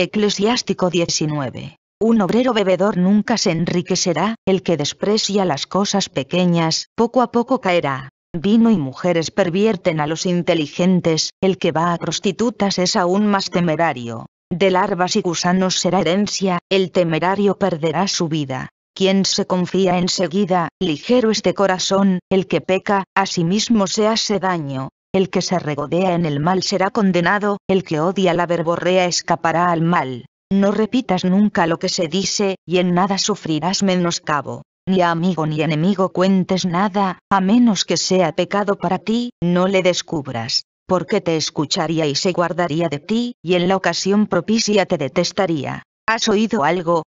Eclesiástico 19. Un obrero bebedor nunca se enriquecerá, el que desprecia las cosas pequeñas, poco a poco caerá. Vino y mujeres pervierten a los inteligentes, el que va a prostitutas es aún más temerario. De larvas y gusanos será herencia, el temerario perderá su vida. Quien se confía enseguida, ligero es de corazón, el que peca, a sí mismo se hace daño. El que se regodea en el mal será condenado, el que odia la verborrea escapará al mal. No repitas nunca lo que se dice, y en nada sufrirás menoscabo. Ni a amigo ni enemigo cuentes nada, a menos que sea pecado para ti, no le descubras. Porque te escucharía y se guardaría de ti, y en la ocasión propicia te detestaría. ¿Has oído algo?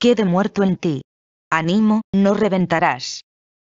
Quede muerto en ti. Animo, no reventarás.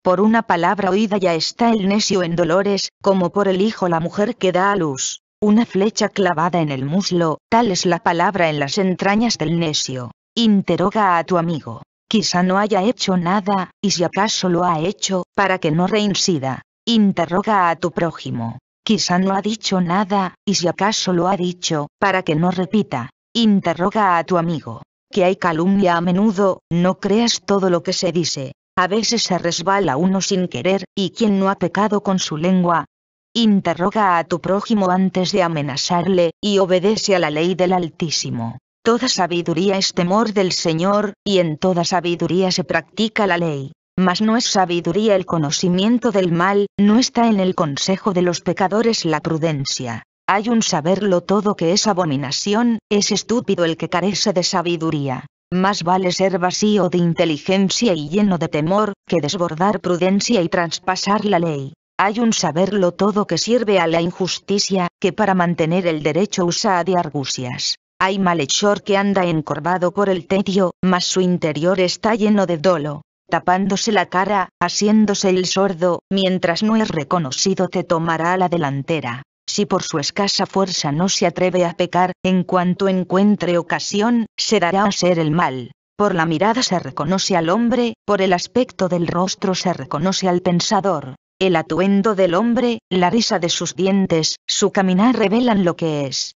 Por una palabra oída ya está el necio en dolores, como por el hijo la mujer que da a luz. Una flecha clavada en el muslo, tal es la palabra en las entrañas del necio. Interroga a tu amigo. Quizá no haya hecho nada, y si acaso lo ha hecho, para que no reincida. Interroga a tu prójimo. Quizá no ha dicho nada, y si acaso lo ha dicho, para que no repita. Interroga a tu amigo. Que hay calumnia a menudo, no creas todo lo que se dice. A veces se resbala uno sin querer, y quien no ha pecado con su lengua. Interroga a tu prójimo antes de amenazarle, y obedece a la ley del Altísimo. Toda sabiduría es temor del Señor, y en toda sabiduría se practica la ley. Mas no es sabiduría el conocimiento del mal, no está en el consejo de los pecadores la prudencia. Hay un saberlo todo que es abominación, es estúpido el que carece de sabiduría más vale ser vacío de inteligencia y lleno de temor, que desbordar prudencia y traspasar la ley. Hay un saberlo todo que sirve a la injusticia, que para mantener el derecho usa de argucias. Hay malhechor que anda encorvado por el tedio, mas su interior está lleno de dolo. Tapándose la cara, haciéndose el sordo, mientras no es reconocido te tomará a la delantera. Si por su escasa fuerza no se atreve a pecar, en cuanto encuentre ocasión, se dará a ser el mal. Por la mirada se reconoce al hombre, por el aspecto del rostro se reconoce al pensador. El atuendo del hombre, la risa de sus dientes, su caminar revelan lo que es.